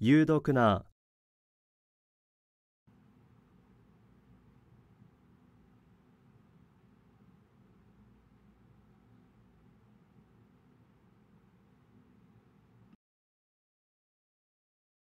有毒な